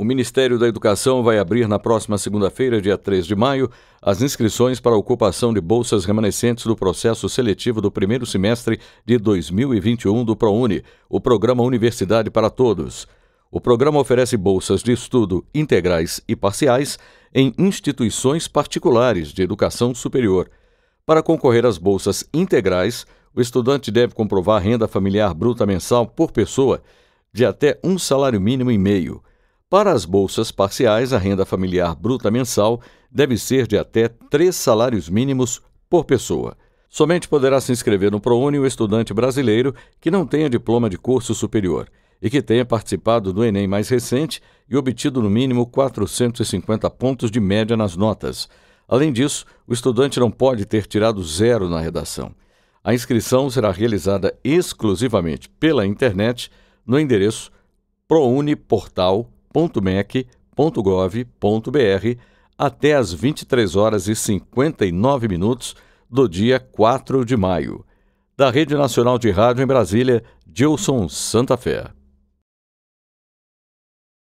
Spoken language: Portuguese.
O Ministério da Educação vai abrir na próxima segunda-feira, dia 3 de maio, as inscrições para a ocupação de bolsas remanescentes do processo seletivo do primeiro semestre de 2021 do ProUni, o programa Universidade para Todos. O programa oferece bolsas de estudo integrais e parciais em instituições particulares de educação superior. Para concorrer às bolsas integrais, o estudante deve comprovar renda familiar bruta mensal por pessoa de até um salário mínimo e meio para as bolsas parciais, a renda familiar bruta mensal deve ser de até três salários mínimos por pessoa. Somente poderá se inscrever no ProUni o estudante brasileiro que não tenha diploma de curso superior e que tenha participado do Enem mais recente e obtido no mínimo 450 pontos de média nas notas. Além disso, o estudante não pode ter tirado zero na redação. A inscrição será realizada exclusivamente pela internet no endereço prouniportal.com www.mec.gov.br até às 23 horas e 59 minutos do dia 4 de maio. Da Rede Nacional de Rádio em Brasília, Gilson Santa Fé.